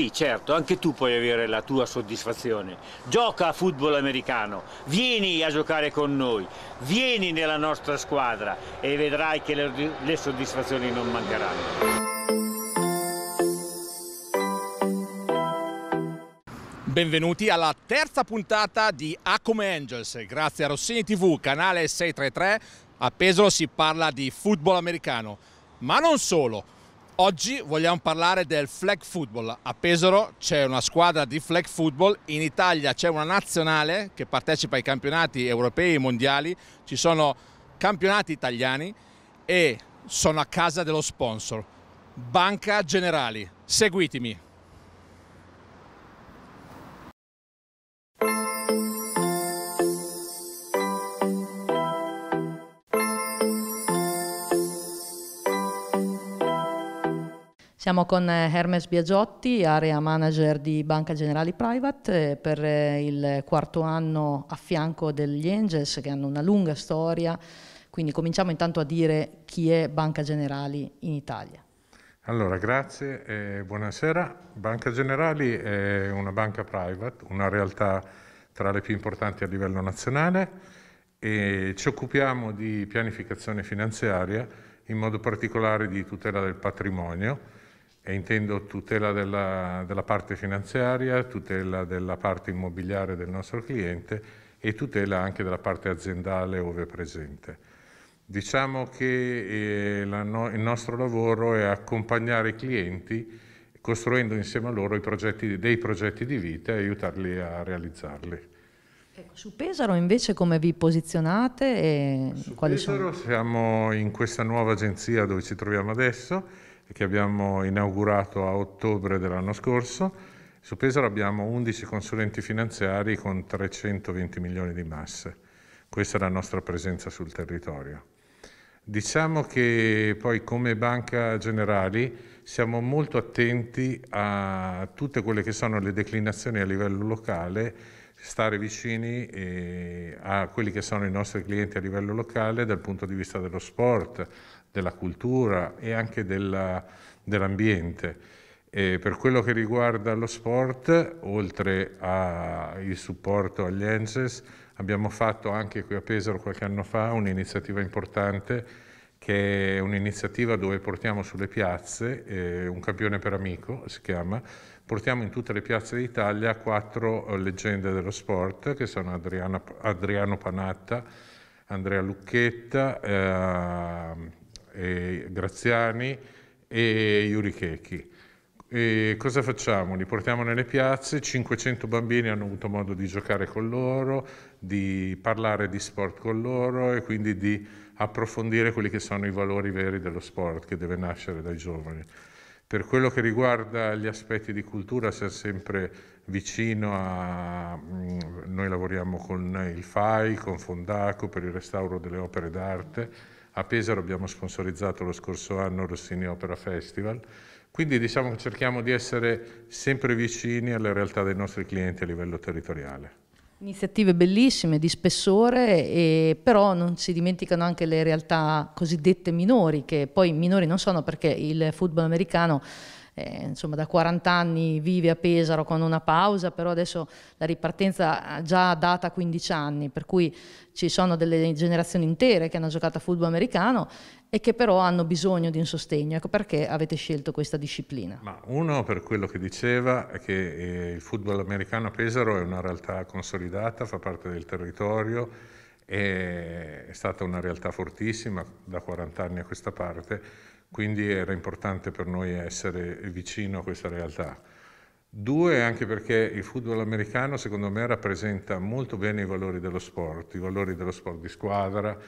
Sì, certo, anche tu puoi avere la tua soddisfazione. Gioca a football americano, vieni a giocare con noi, vieni nella nostra squadra e vedrai che le, le soddisfazioni non mancheranno. Benvenuti alla terza puntata di A come Angels, grazie a Rossini TV, canale 633. A Pesolo si parla di football americano, ma non solo. Oggi vogliamo parlare del flag football. A Pesaro c'è una squadra di flag football, in Italia c'è una nazionale che partecipa ai campionati europei e mondiali, ci sono campionati italiani e sono a casa dello sponsor. Banca Generali, seguitemi. Siamo con eh, Hermes Biagiotti, area manager di Banca Generali Private, eh, per eh, il quarto anno a fianco degli Angels che hanno una lunga storia, quindi cominciamo intanto a dire chi è Banca Generali in Italia. Allora, grazie e buonasera. Banca Generali è una banca private, una realtà tra le più importanti a livello nazionale e ci occupiamo di pianificazione finanziaria, in modo particolare di tutela del patrimonio intendo tutela della, della, parte finanziaria, tutela della parte immobiliare del nostro cliente e tutela anche della parte aziendale ove presente. Diciamo che eh, la, no, il nostro lavoro è accompagnare i clienti costruendo insieme a loro progetti, dei progetti di vita e aiutarli a realizzarli. Ecco, su Pesaro invece come vi posizionate? E su Pesaro sono? siamo in questa nuova agenzia dove ci troviamo adesso che abbiamo inaugurato a ottobre dell'anno scorso. Su Pesaro abbiamo 11 consulenti finanziari con 320 milioni di masse. Questa è la nostra presenza sul territorio. Diciamo che poi come Banca Generali siamo molto attenti a tutte quelle che sono le declinazioni a livello locale, stare vicini eh, a quelli che sono i nostri clienti a livello locale dal punto di vista dello sport, della cultura e anche dell'ambiente. Dell per quello che riguarda lo sport, oltre al supporto agli ENSES, abbiamo fatto anche qui a Pesaro qualche anno fa un'iniziativa importante che è un'iniziativa dove portiamo sulle piazze, eh, un campione per amico si chiama, portiamo in tutte le piazze d'Italia quattro leggende dello sport che sono Adriana, Adriano Panatta, Andrea Lucchetta, eh, eh, Graziani e Iurichechi. E cosa facciamo? Li portiamo nelle piazze, 500 bambini hanno avuto modo di giocare con loro, di parlare di sport con loro e quindi di approfondire quelli che sono i valori veri dello sport che deve nascere dai giovani. Per quello che riguarda gli aspetti di cultura, siamo sempre vicino a... Mm, noi lavoriamo con il FAI, con Fondaco per il restauro delle opere d'arte, a Pesaro abbiamo sponsorizzato lo scorso anno Rossini Opera Festival, quindi diciamo che cerchiamo di essere sempre vicini alle realtà dei nostri clienti a livello territoriale. Iniziative bellissime, di spessore, però non si dimenticano anche le realtà cosiddette minori, che poi minori non sono perché il football americano eh, insomma, da 40 anni vive a Pesaro con una pausa, però adesso la ripartenza ha già data a 15 anni, per cui ci sono delle generazioni intere che hanno giocato a football americano e che però hanno bisogno di un sostegno. Ecco perché avete scelto questa disciplina. Ma uno per quello che diceva è che eh, il football americano a Pesaro è una realtà consolidata, fa parte del territorio, è stata una realtà fortissima da 40 anni a questa parte quindi era importante per noi essere vicino a questa realtà. Due, anche perché il football americano secondo me rappresenta molto bene i valori dello sport, i valori dello sport di squadra,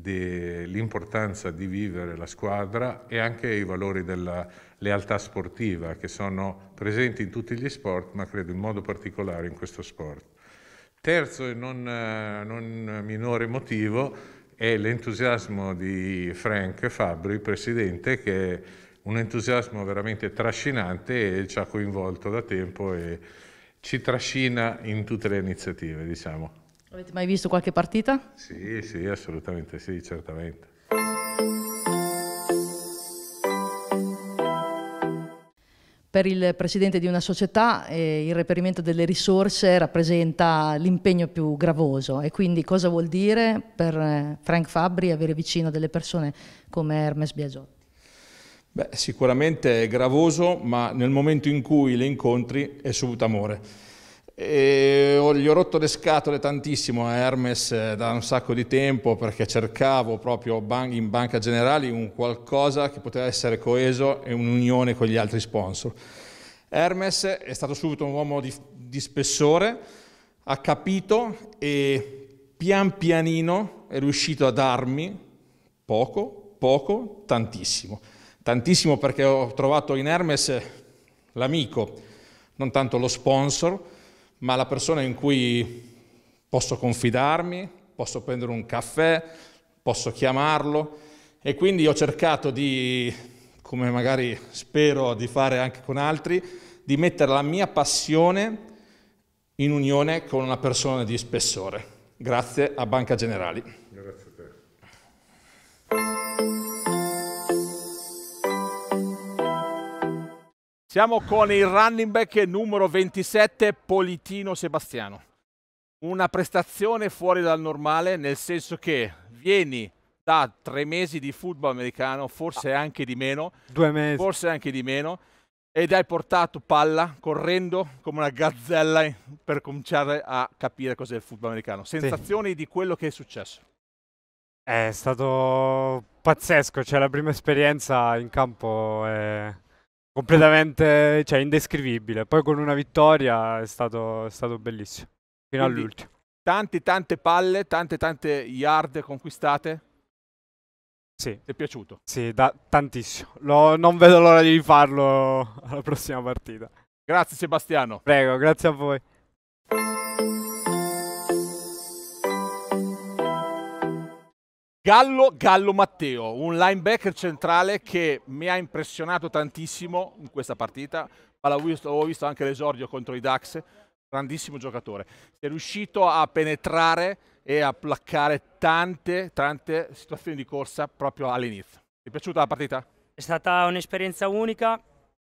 l'importanza di vivere la squadra e anche i valori della lealtà sportiva che sono presenti in tutti gli sport, ma credo in modo particolare in questo sport. Terzo e non, non minore motivo, è l'entusiasmo di Frank Fabri, presidente, che è un entusiasmo veramente trascinante e ci ha coinvolto da tempo e ci trascina in tutte le iniziative, diciamo. Avete mai visto qualche partita? Sì, sì, assolutamente sì, certamente. Per il presidente di una società eh, il reperimento delle risorse rappresenta l'impegno più gravoso e quindi cosa vuol dire per eh, Frank Fabri avere vicino delle persone come Hermes Biagiotti? Beh, sicuramente è gravoso, ma nel momento in cui le incontri è subito amore. E gli ho rotto le scatole tantissimo a Hermes eh, da un sacco di tempo perché cercavo proprio in banca generali un qualcosa che poteva essere coeso e un'unione con gli altri sponsor. Hermes è stato subito un uomo di, di spessore, ha capito e pian pianino è riuscito a darmi poco, poco, tantissimo. Tantissimo perché ho trovato in Hermes l'amico, non tanto lo sponsor, ma la persona in cui posso confidarmi, posso prendere un caffè, posso chiamarlo e quindi ho cercato di, come magari spero di fare anche con altri, di mettere la mia passione in unione con una persona di spessore. Grazie a Banca Generali. Grazie a te. Siamo con il running back numero 27, Politino Sebastiano. Una prestazione fuori dal normale, nel senso che vieni da tre mesi di football americano, forse ah. anche di meno. Due mesi. Forse anche di meno. Ed hai portato palla correndo come una gazzella eh, per cominciare a capire cos'è il football americano. Sensazioni sì. di quello che è successo. È stato pazzesco, cioè la prima esperienza in campo è completamente cioè, indescrivibile. Poi con una vittoria è stato, è stato bellissimo, fino Quindi, all'ultimo. Tante, tante palle, tante, tante yard conquistate. Sì. Ti è piaciuto? Sì, da, tantissimo. Lo, non vedo l'ora di rifarlo alla prossima partita. Grazie Sebastiano. Prego, grazie a voi. Gallo, Gallo Matteo, un linebacker centrale che mi ha impressionato tantissimo in questa partita, ma l'avevo visto, visto anche l'esordio contro i Dax, grandissimo giocatore. Si è riuscito a penetrare e a placcare tante, tante situazioni di corsa proprio all'inizio. Ti è piaciuta la partita? È stata un'esperienza unica,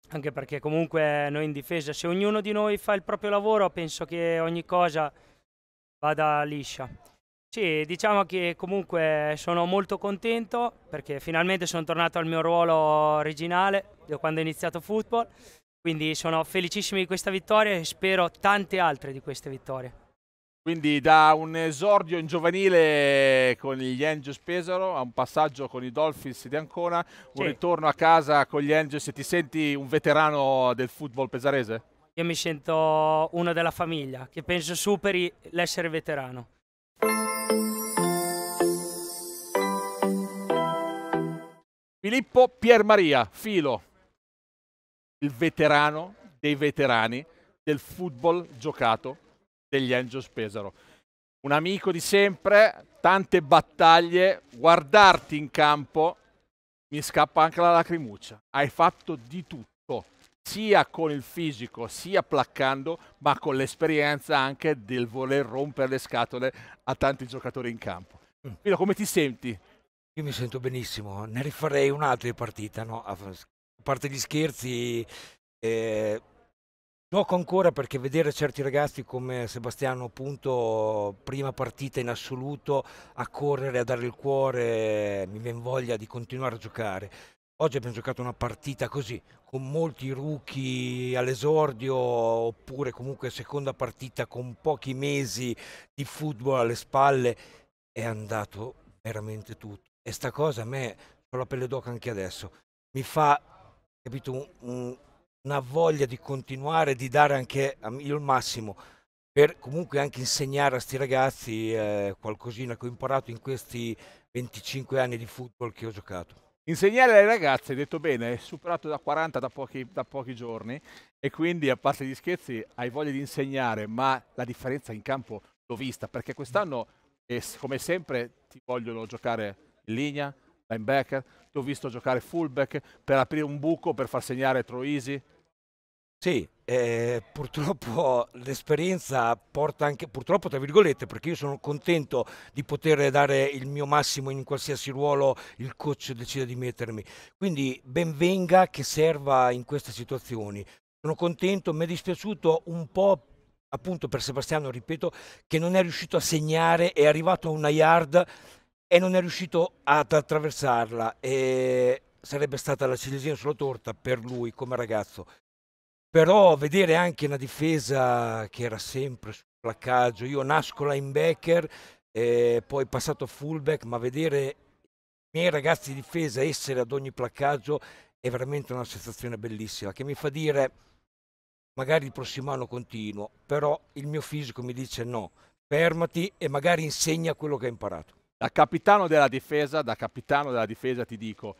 anche perché comunque noi in difesa, se ognuno di noi fa il proprio lavoro, penso che ogni cosa vada liscia. Sì, diciamo che comunque sono molto contento perché finalmente sono tornato al mio ruolo originale da quando ho iniziato football, quindi sono felicissimo di questa vittoria e spero tante altre di queste vittorie. Quindi da un esordio in giovanile con gli Angels Pesaro a un passaggio con i Dolphins di Ancona, un sì. ritorno a casa con gli Angels, ti senti un veterano del football pesarese? Io mi sento uno della famiglia, che penso superi l'essere veterano. Filippo Piermaria, filo, il veterano dei veterani del football giocato degli Angels Pesaro. Un amico di sempre, tante battaglie, guardarti in campo, mi scappa anche la lacrimuccia. Hai fatto di tutto, sia con il fisico, sia placcando, ma con l'esperienza anche del voler rompere le scatole a tanti giocatori in campo. Mm. Filo, come ti senti io mi sento benissimo, ne rifarei un'altra di partita, no? a parte gli scherzi, eh, gioco ancora perché vedere certi ragazzi come Sebastiano, appunto, prima partita in assoluto, a correre, a dare il cuore, mi viene voglia di continuare a giocare. Oggi abbiamo giocato una partita così, con molti rookie all'esordio, oppure comunque seconda partita con pochi mesi di football alle spalle, è andato veramente tutto. E sta cosa a me, ho la pelle d'oca anche adesso, mi fa, capito, un, una voglia di continuare, di dare anche il massimo per comunque anche insegnare a sti ragazzi eh, qualcosina che ho imparato in questi 25 anni di football che ho giocato. Insegnare ai ragazzi, hai detto bene, è superato da 40 da pochi, da pochi giorni e quindi a parte gli scherzi hai voglia di insegnare, ma la differenza in campo l'ho vista perché quest'anno, eh, come sempre, ti vogliono giocare in linea, linebacker, ti ho visto giocare fullback per aprire un buco, per far segnare Troisi. Sì, eh, purtroppo l'esperienza porta anche, purtroppo tra virgolette, perché io sono contento di poter dare il mio massimo in qualsiasi ruolo il coach decida di mettermi. Quindi benvenga che serva in queste situazioni. Sono contento, mi è dispiaciuto un po' appunto per Sebastiano, ripeto, che non è riuscito a segnare, è arrivato a una yard e non è riuscito ad attraversarla e sarebbe stata la ciliegina sulla torta per lui come ragazzo. Però vedere anche una difesa che era sempre sul placcaggio, io nasco linebacker, eh, poi passato fullback, ma vedere i miei ragazzi di difesa essere ad ogni placcaggio è veramente una sensazione bellissima che mi fa dire magari il prossimo anno continuo, però il mio fisico mi dice no, fermati e magari insegna quello che hai imparato. Da capitano della difesa, da capitano della difesa ti dico,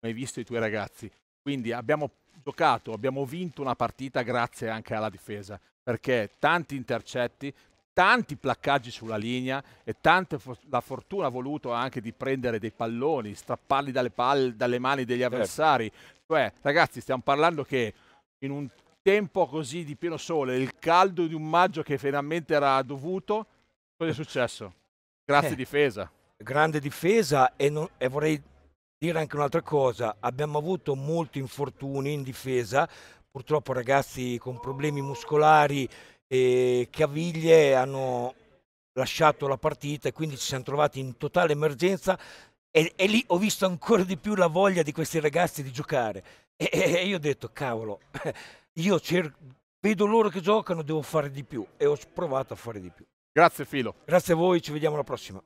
hai visto i tuoi ragazzi. Quindi abbiamo giocato, abbiamo vinto una partita grazie anche alla difesa, perché tanti intercetti, tanti placcaggi sulla linea e tante fo la fortuna ha voluto anche di prendere dei palloni, strapparli dalle, palle, dalle mani degli certo. avversari. Certo. Cioè, ragazzi, stiamo parlando che in un tempo così di pieno sole, il caldo di un maggio che finalmente era dovuto, cosa è successo? Grazie eh. difesa grande difesa e, non, e vorrei dire anche un'altra cosa, abbiamo avuto molti infortuni in difesa, purtroppo ragazzi con problemi muscolari e caviglie hanno lasciato la partita e quindi ci siamo trovati in totale emergenza e, e lì ho visto ancora di più la voglia di questi ragazzi di giocare e, e io ho detto cavolo, io vedo loro che giocano, devo fare di più e ho provato a fare di più. Grazie Filo. Grazie a voi, ci vediamo alla prossima.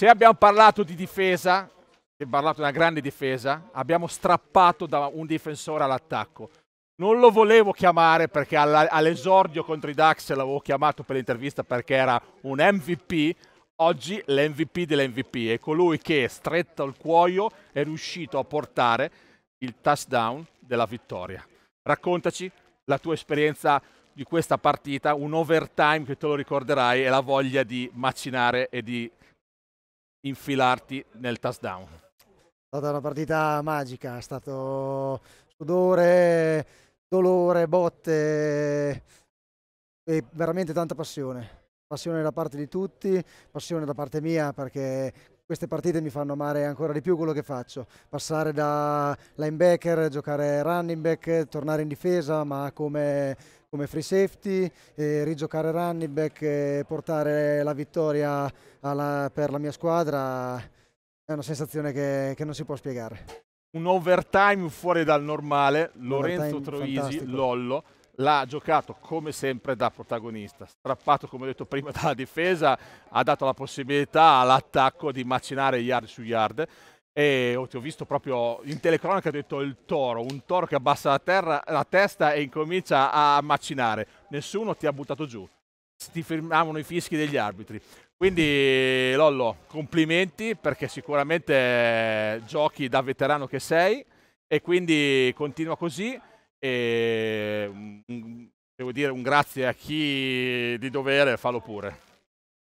Se abbiamo parlato di difesa, abbiamo parlato di una grande difesa, abbiamo strappato da un difensore all'attacco. Non lo volevo chiamare perché all'esordio contro i Dax l'avevo chiamato per l'intervista perché era un MVP. Oggi l'MVP dell'MVP è colui che, stretto al cuoio, è riuscito a portare il touchdown della vittoria. Raccontaci la tua esperienza di questa partita, un overtime che te lo ricorderai e la voglia di macinare e di infilarti nel touchdown. È stata una partita magica, è stato sudore, dolore, botte e veramente tanta passione. Passione da parte di tutti, passione da parte mia perché queste partite mi fanno amare ancora di più quello che faccio. Passare da linebacker, giocare running back, tornare in difesa, ma come come free safety, eh, rigiocare running back, eh, portare la vittoria alla, per la mia squadra è una sensazione che, che non si può spiegare. Un overtime fuori dal normale, Lorenzo Troisi, fantastico. Lollo, l'ha giocato come sempre da protagonista, strappato come ho detto prima dalla difesa, ha dato la possibilità all'attacco di macinare yard su yard e oh, ti ho visto proprio in telecronaca, ho detto il toro, un toro che abbassa la, terra, la testa e incomincia a macinare. Nessuno ti ha buttato giù, ti fermavano i fischi degli arbitri. Quindi Lollo, complimenti perché sicuramente eh, giochi da veterano che sei e quindi continua così e mm, mm, devo dire un grazie a chi di dovere, fallo pure.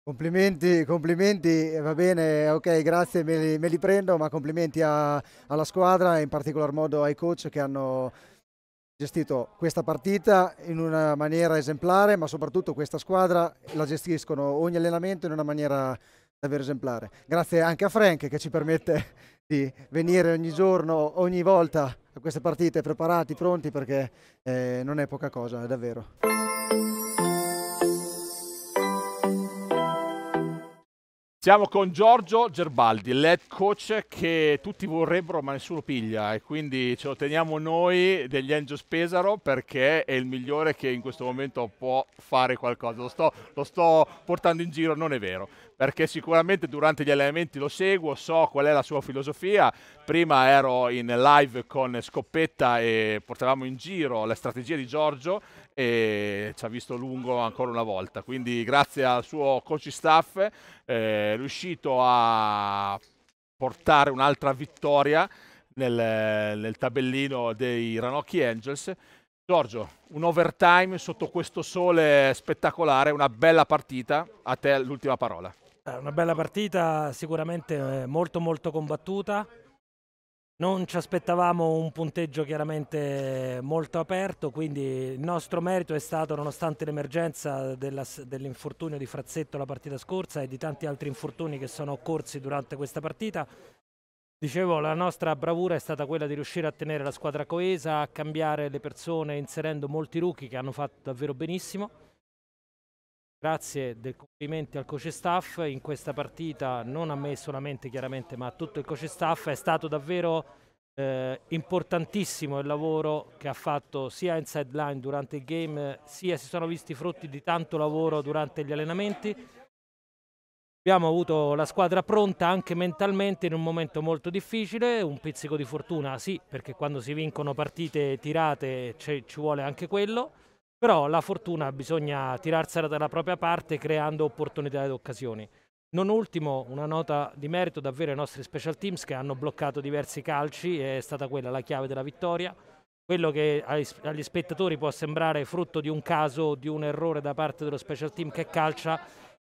Complimenti, complimenti, eh, va bene, ok, grazie, me li, me li prendo, ma complimenti a, alla squadra e in particolar modo ai coach che hanno gestito questa partita in una maniera esemplare, ma soprattutto questa squadra la gestiscono ogni allenamento in una maniera davvero esemplare. Grazie anche a Frank che ci permette di venire ogni giorno, ogni volta a queste partite preparati, pronti, perché eh, non è poca cosa, è davvero. Siamo con Giorgio Gerbaldi, l'head coach che tutti vorrebbero ma nessuno piglia e quindi ce lo teniamo noi degli Angels Pesaro perché è il migliore che in questo momento può fare qualcosa. Lo sto, lo sto, portando in giro, non è vero, perché sicuramente durante gli allenamenti lo seguo, so qual è la sua filosofia. Prima ero in live con Scoppetta e portavamo in giro la strategia di Giorgio e ci ha visto lungo ancora una volta. Quindi grazie al suo coach staff eh, è riuscito a portare un'altra vittoria nel, nel tabellino dei Ranocchi Angels. Giorgio, un overtime sotto questo sole spettacolare, una bella partita, a te l'ultima parola. Eh, una bella partita sicuramente eh, molto molto combattuta, non ci aspettavamo un punteggio chiaramente molto aperto, quindi il nostro merito è stato, nonostante l'emergenza dell'infortunio di Frazzetto la partita scorsa e di tanti altri infortuni che sono occorsi durante questa partita, dicevo la nostra bravura è stata quella di riuscire a tenere la squadra coesa, a cambiare le persone inserendo molti rookie che hanno fatto davvero benissimo Grazie del complimenti al coach staff, in questa partita non a me solamente chiaramente ma a tutto il coach staff è stato davvero eh, importantissimo il lavoro che ha fatto sia inside line durante il game sia si sono visti i frutti di tanto lavoro durante gli allenamenti. Abbiamo avuto la squadra pronta anche mentalmente in un momento molto difficile, un pizzico di fortuna sì perché quando si vincono partite tirate ci vuole anche quello però la fortuna bisogna tirarsela dalla propria parte creando opportunità ed occasioni. Non ultimo, una nota di merito davvero ai nostri special teams che hanno bloccato diversi calci, è stata quella la chiave della vittoria. Quello che agli spettatori può sembrare frutto di un caso, di un errore da parte dello special team che calcia,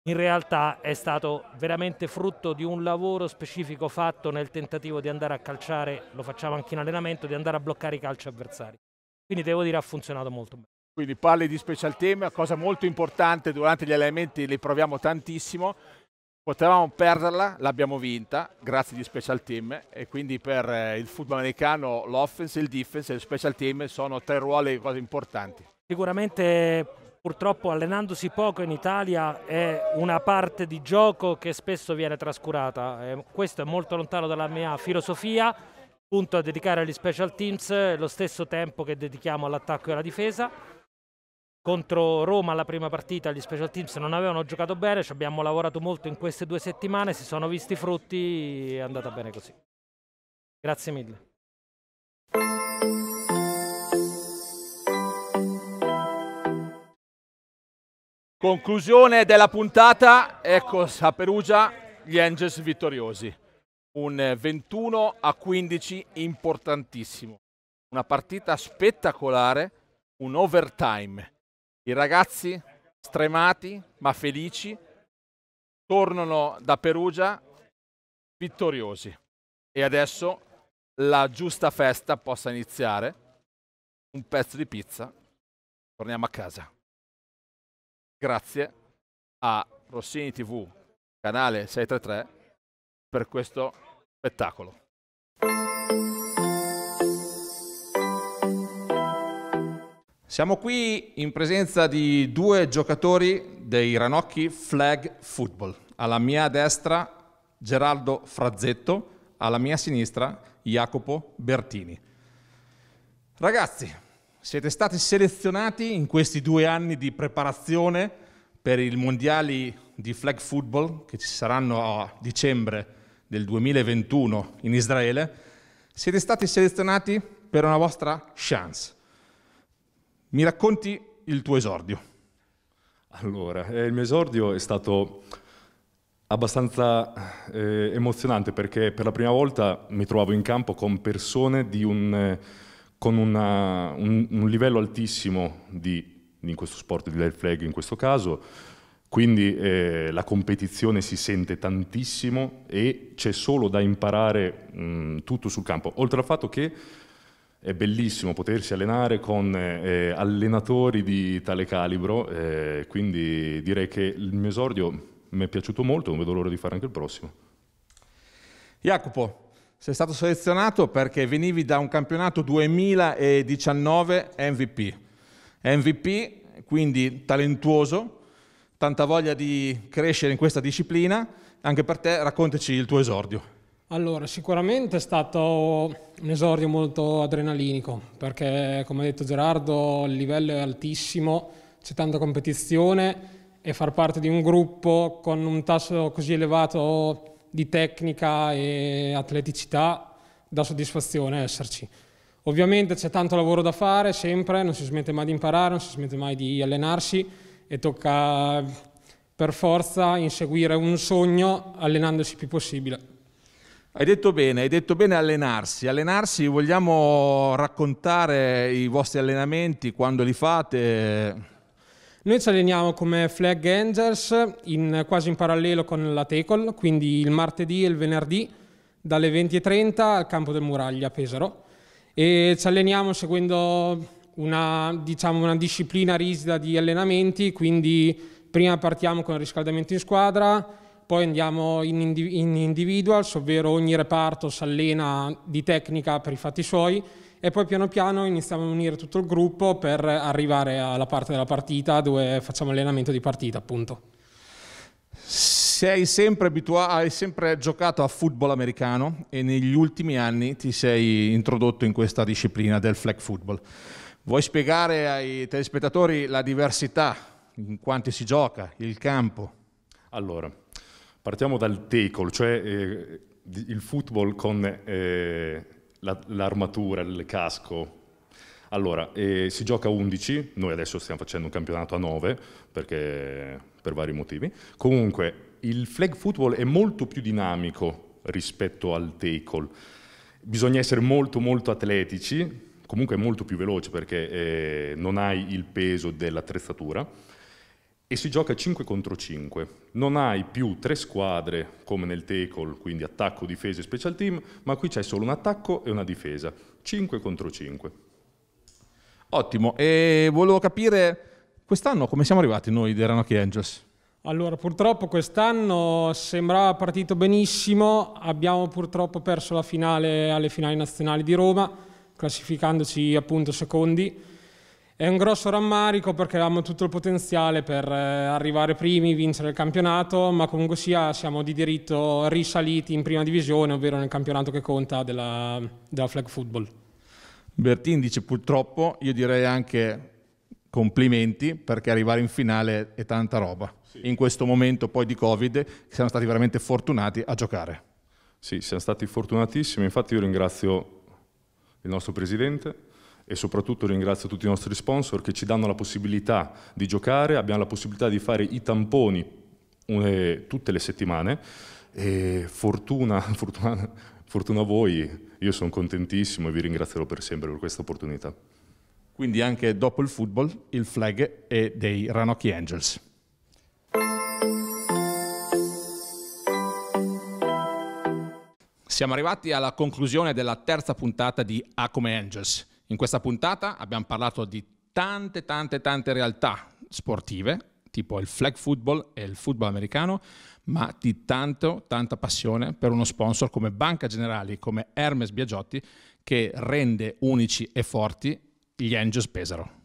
in realtà è stato veramente frutto di un lavoro specifico fatto nel tentativo di andare a calciare, lo facciamo anche in allenamento, di andare a bloccare i calci avversari. Quindi devo dire ha funzionato molto bene. Quindi palle di special team, cosa molto importante durante gli allenamenti, li proviamo tantissimo. Potevamo perderla, l'abbiamo vinta, grazie agli special team. E quindi per eh, il football americano l'offense, il defense e il special team sono tre ruoli e importanti. Sicuramente purtroppo allenandosi poco in Italia è una parte di gioco che spesso viene trascurata. Eh, questo è molto lontano dalla mia filosofia, punto a dedicare agli special teams lo stesso tempo che dedichiamo all'attacco e alla difesa contro Roma la prima partita gli special teams non avevano giocato bene, ci abbiamo lavorato molto in queste due settimane, si sono visti i frutti, è andata bene così. Grazie mille. Conclusione della puntata, ecco a Perugia gli Angels vittoriosi, un 21 a 15 importantissimo, una partita spettacolare, un overtime i ragazzi, stremati ma felici, tornano da Perugia vittoriosi. E adesso la giusta festa possa iniziare. Un pezzo di pizza, torniamo a casa. Grazie a Rossini TV, canale 633, per questo spettacolo. Siamo qui in presenza di due giocatori dei Ranocchi Flag Football. Alla mia destra Geraldo Frazzetto, alla mia sinistra Jacopo Bertini. Ragazzi, siete stati selezionati in questi due anni di preparazione per i mondiali di flag football che ci saranno a dicembre del 2021 in Israele. Siete stati selezionati per una vostra chance mi racconti il tuo esordio? Allora, eh, il mio esordio è stato abbastanza eh, emozionante perché per la prima volta mi trovavo in campo con persone un, eh, con una, un, un, livello altissimo di, in questo sport di light flag in questo caso, quindi eh, la competizione si sente tantissimo e c'è solo da imparare mh, mm, tutto sul campo, oltre al fatto che è bellissimo potersi allenare con eh, eh, allenatori di tale calibro, eh, quindi direi che il mio esordio mi è piaciuto molto, non vedo l'ora di fare anche il prossimo. Jacopo, sei stato selezionato perché venivi da un campionato 2019 MVP. MVP, quindi talentuoso, tanta voglia di crescere in questa disciplina. Anche per te raccontaci il tuo esordio. Allora, sicuramente è stato un esordio molto adrenalinico, perché come ha detto Gerardo il livello è altissimo, c'è tanta competizione e far parte di un gruppo con un tasso così elevato di tecnica e atleticità dà soddisfazione esserci. Ovviamente c'è tanto lavoro da fare sempre, non si smette mai di imparare, non si smette mai di allenarsi e tocca per forza inseguire un sogno allenandosi il più possibile. Hai detto bene, hai detto bene allenarsi. Allenarsi, vogliamo raccontare i vostri allenamenti, quando li fate? Noi ci alleniamo come flag Angels in, quasi in parallelo con la Tecol, quindi il martedì e il venerdì dalle 20.30 al campo del Muraglia a Pesaro e ci alleniamo seguendo una, diciamo, una disciplina rigida di allenamenti, quindi prima partiamo con il riscaldamento in squadra, poi andiamo in, indiv- in individuals, ovvero ogni reparto si allena di tecnica per i fatti suoi e poi piano piano iniziamo a unire tutto il gruppo per arrivare alla parte della partita dove facciamo allenamento di partita, appunto. Sei sempre abituato, hai sempre giocato a football americano e negli ultimi anni ti sei introdotto in questa disciplina del flag football. Vuoi spiegare ai telespettatori la diversità in quanti si gioca, il campo? Allora, Partiamo dal tackle, cioè eh, il football con eh, la, l'armatura, il casco. Allora, eh, si gioca a 11, noi adesso stiamo facendo un campionato a 9 perché, per vari motivi. Comunque, il flag football è molto più dinamico rispetto al tackle. Bisogna essere molto molto atletici, comunque è molto più veloce perché eh, non hai il peso dell'attrezzatura e si gioca 5 contro 5. Non hai più tre squadre come nel tackle, quindi attacco, difesa e special team, ma qui c'è solo un attacco e una difesa. 5 contro 5. Ottimo, e volevo capire quest'anno come siamo arrivati noi dei Ranocchi Angels? Allora, purtroppo quest'anno sembrava partito benissimo, abbiamo purtroppo perso la finale alle finali nazionali di Roma, classificandoci appunto secondi è un grosso rammarico perché avevamo tutto il potenziale per eh, arrivare primi, vincere il campionato, ma comunque sia siamo di diritto risaliti in prima divisione, ovvero nel campionato che conta della, della flag football. Bertin dice purtroppo, io direi anche complimenti perché arrivare in finale è tanta roba. Sì. In questo momento poi di Covid siamo stati veramente fortunati a giocare. Sì, siamo stati fortunatissimi, infatti io ringrazio il nostro presidente, e soprattutto ringrazio tutti i nostri sponsor che ci danno la possibilità di giocare, abbiamo la possibilità di fare i tamponi eh, tutte le settimane e fortuna, fortuna, fortuna a voi, io sono contentissimo e vi ringrazierò per sempre per questa opportunità. Quindi anche dopo il football il flag è dei Ranocchi Angels. Siamo arrivati alla conclusione della terza puntata di A come Angels. In questa puntata abbiamo parlato di tante, tante, tante realtà sportive, tipo il flag football e il football americano, ma di tanto, tanta passione per uno sponsor come Banca Generali, come Hermes Biagiotti, che rende unici e forti gli Angels Pesaro.